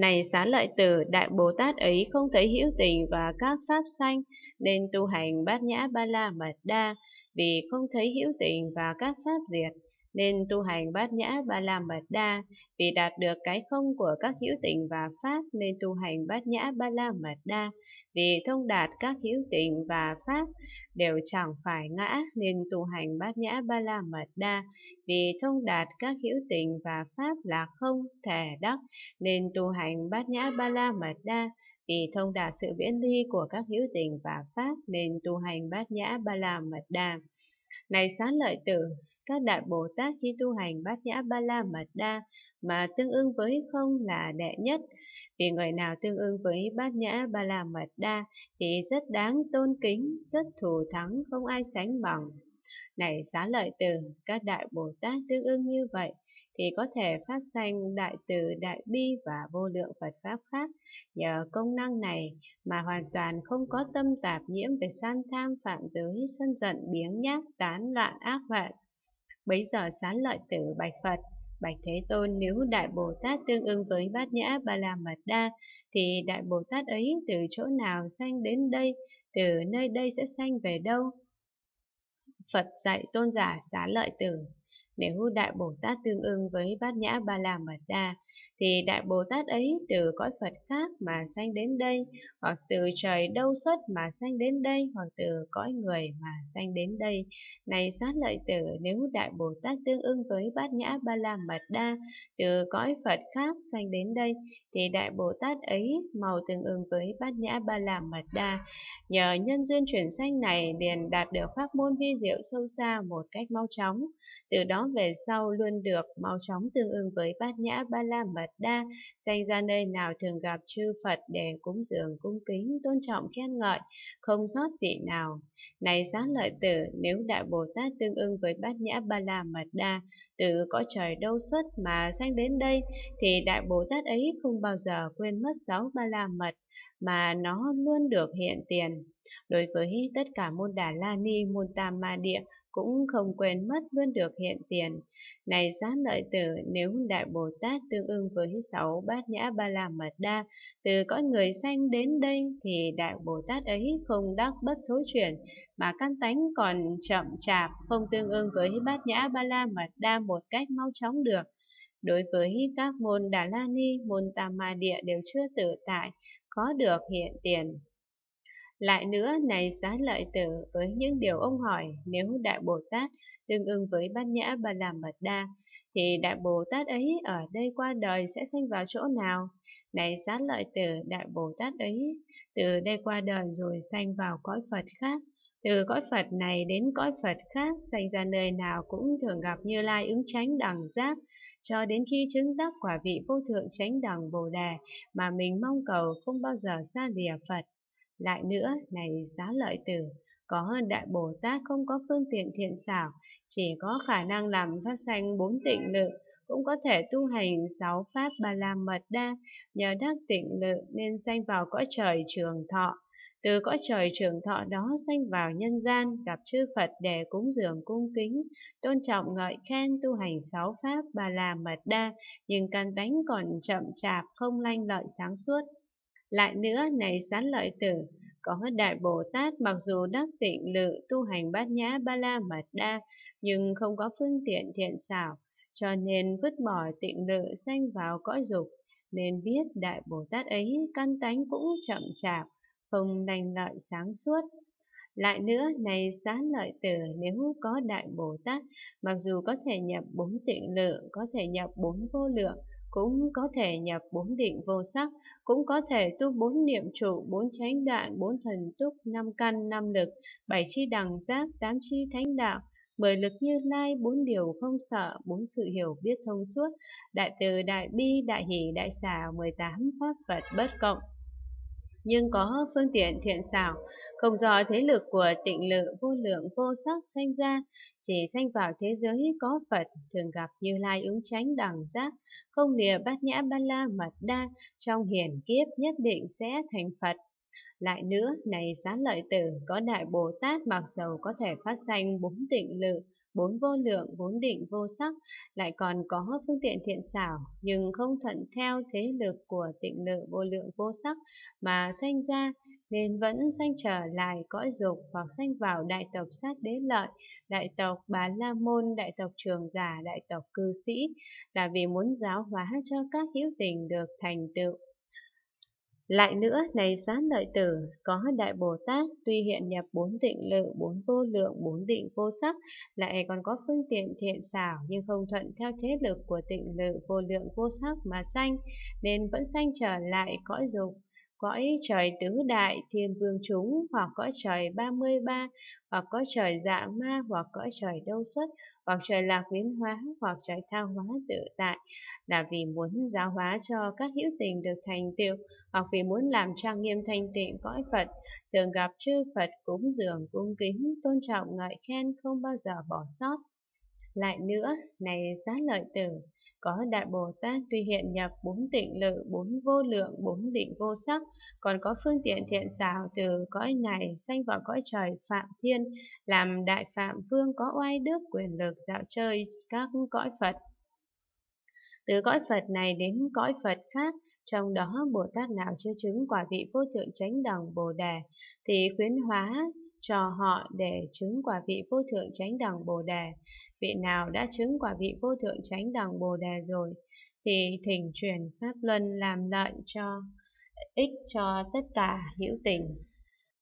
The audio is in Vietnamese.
Này xá lợi tử, đại Bồ Tát ấy không thấy hữu tình và các pháp sanh, nên tu hành bát nhã ba la mật đa, vì không thấy hữu tình và các pháp diệt nên tu hành bát nhã ba la mật đa, vì đạt được cái không của các hữu tình và pháp nên tu hành bát nhã ba la mật đa, vì thông đạt các hữu tình và pháp đều chẳng phải ngã nên tu hành bát nhã ba la mật đa, vì thông đạt các hữu tình và pháp là không thể đắc nên tu hành bát nhã ba la mật đa, vì thông đạt sự viễn ly của các hữu tình và pháp nên tu hành bát nhã ba la mật đa. Này xá lợi tử, các đại Bồ Tát khi tu hành bát nhã ba la mật đa mà tương ứng với không là đệ nhất. Vì người nào tương ứng với bát nhã ba la mật đa thì rất đáng tôn kính, rất thù thắng, không ai sánh bằng. Này xá lợi từ, các đại Bồ Tát tương ưng như vậy thì có thể phát sanh đại từ, đại bi và vô lượng Phật Pháp khác. Nhờ công năng này mà hoàn toàn không có tâm tạp nhiễm về san tham, phạm giới, sân giận, biếng nhác, tán loạn, ác huệ. Bấy giờ xá lợi tử bạch Phật Bạch Thế Tôn nếu Đại Bồ Tát tương ưng với Bát Nhã Ba La Mật Đa thì Đại Bồ Tát ấy từ chỗ nào sanh đến đây, từ nơi đây sẽ sanh về đâu? Phật dạy tôn giả xá lợi tử nếu Đại Bồ Tát tương ưng với Bát Nhã Ba La Mật Đa, thì Đại Bồ Tát ấy từ cõi Phật khác mà sanh đến đây, hoặc từ trời đâu xuất mà sanh đến đây, hoặc từ cõi người mà sanh đến đây. Này sát lợi tử, nếu Đại Bồ Tát tương ưng với Bát Nhã Ba La Mật Đa, từ cõi Phật khác sanh đến đây, thì Đại Bồ Tát ấy màu tương ưng với Bát Nhã Ba La Mật Đa. Nhờ nhân duyên chuyển sanh này liền đạt được pháp môn vi diệu sâu xa một cách mau chóng. Từ từ đó về sau luôn được mau chóng tương ứng với bát nhã ba la mật đa, sanh ra nơi nào thường gặp chư Phật để cúng dường cung kính, tôn trọng khen ngợi, không sót vị nào. Này giá lợi tử, nếu Đại Bồ Tát tương ứng với bát nhã ba la mật đa, từ cõi trời đâu xuất mà sanh đến đây, thì Đại Bồ Tát ấy không bao giờ quên mất sáu ba la mật, mà nó luôn được hiện tiền. Đối với tất cả môn Đà La Ni, môn Tam Ma Địa cũng không quên mất luôn được hiện tiền. Này sát lợi tử, nếu Đại Bồ Tát tương ưng với sáu bát nhã ba la mật đa, từ cõi người sanh đến đây thì Đại Bồ Tát ấy không đắc bất thối chuyển, mà căn tánh còn chậm chạp, không tương ưng với bát nhã ba la mật đa một cách mau chóng được. Đối với các môn Đà La Ni, môn Tam Ma Địa đều chưa tự tại, có được hiện tiền. Lại nữa, này xá lợi tử, với những điều ông hỏi, nếu Đại Bồ Tát tương ưng với Bát Nhã Bà La Mật Đa, thì Đại Bồ Tát ấy ở đây qua đời sẽ sanh vào chỗ nào? Này xá lợi tử, Đại Bồ Tát ấy từ đây qua đời rồi sanh vào cõi Phật khác, từ cõi Phật này đến cõi Phật khác, sanh ra nơi nào cũng thường gặp Như Lai ứng tránh đẳng giác, cho đến khi chứng đắc quả vị vô thượng tránh đẳng Bồ Đề mà mình mong cầu không bao giờ xa lìa Phật. Lại nữa, này giá lợi tử, có Đại Bồ Tát không có phương tiện thiện xảo, chỉ có khả năng làm phát sanh bốn tịnh lự, cũng có thể tu hành sáu pháp ba la mật đa, nhờ đắc tịnh lự nên sanh vào cõi trời trường thọ. Từ cõi trời trường thọ đó sanh vào nhân gian, gặp chư Phật để cúng dường cung kính, tôn trọng ngợi khen tu hành sáu pháp ba la mật đa, nhưng căn tánh còn chậm chạp, không lanh lợi sáng suốt. Lại nữa, này sán lợi tử, có Đại Bồ Tát mặc dù đắc tịnh lự tu hành bát nhã ba la mật đa, nhưng không có phương tiện thiện xảo, cho nên vứt bỏ tịnh lự sanh vào cõi dục. Nên biết Đại Bồ Tát ấy căn tánh cũng chậm chạp, không lành lợi sáng suốt, lại nữa, này xá lợi tử nếu có Đại Bồ Tát, mặc dù có thể nhập bốn tịnh lượng, có thể nhập bốn vô lượng, cũng có thể nhập bốn định vô sắc, cũng có thể tu bốn niệm trụ, bốn chánh đoạn, bốn thần túc, năm căn, năm lực, bảy chi đẳng giác, tám chi thánh đạo, mười lực như lai, bốn điều không sợ, bốn sự hiểu biết thông suốt, đại từ, đại bi, đại hỷ, đại xả, mười tám pháp Phật bất cộng nhưng có phương tiện thiện xảo, không do thế lực của tịnh lự vô lượng vô sắc sanh ra, chỉ sanh vào thế giới có Phật, thường gặp như lai ứng chánh đẳng giác, không lìa bát nhã ba la mật đa, trong hiển kiếp nhất định sẽ thành Phật. Lại nữa, này xá lợi tử, có đại Bồ Tát mặc dầu có thể phát sanh bốn tịnh lự, bốn vô lượng, bốn định vô sắc, lại còn có phương tiện thiện xảo, nhưng không thuận theo thế lực của tịnh lự vô lượng vô sắc mà sanh ra, nên vẫn sanh trở lại cõi dục hoặc sanh vào đại tộc sát đế lợi, đại tộc bà la môn, đại tộc trường giả, đại tộc cư sĩ, là vì muốn giáo hóa cho các hữu tình được thành tựu lại nữa, này sát lợi tử, có Đại Bồ Tát, tuy hiện nhập bốn tịnh lự, bốn vô lượng, bốn định vô sắc, lại còn có phương tiện thiện xảo nhưng không thuận theo thế lực của tịnh lự vô lượng vô sắc mà sanh, nên vẫn sanh trở lại cõi dục cõi trời tứ đại thiên vương chúng hoặc cõi trời 33 hoặc cõi trời dạ ma hoặc cõi trời đâu xuất hoặc trời lạc biến hóa hoặc trời thao hóa tự tại là vì muốn giáo hóa cho các hữu tình được thành tựu hoặc vì muốn làm trang nghiêm thanh tịnh cõi Phật thường gặp chư Phật cúng dường cung kính tôn trọng ngợi khen không bao giờ bỏ sót lại nữa, này giá lợi tử, có Đại Bồ Tát tuy hiện nhập bốn tịnh lự, bốn vô lượng, bốn định vô sắc, còn có phương tiện thiện xảo từ cõi này sanh vào cõi trời Phạm Thiên, làm Đại Phạm Vương có oai đức quyền lực dạo chơi các cõi Phật từ cõi Phật này đến cõi Phật khác, trong đó Bồ Tát nào chưa chứng quả vị vô thượng chánh đẳng Bồ Đề, thì khuyến hóa cho họ để chứng quả vị vô thượng chánh đẳng Bồ Đề. Vị nào đã chứng quả vị vô thượng chánh đẳng Bồ Đề rồi, thì thỉnh truyền Pháp Luân làm lợi cho ích cho tất cả hữu tình.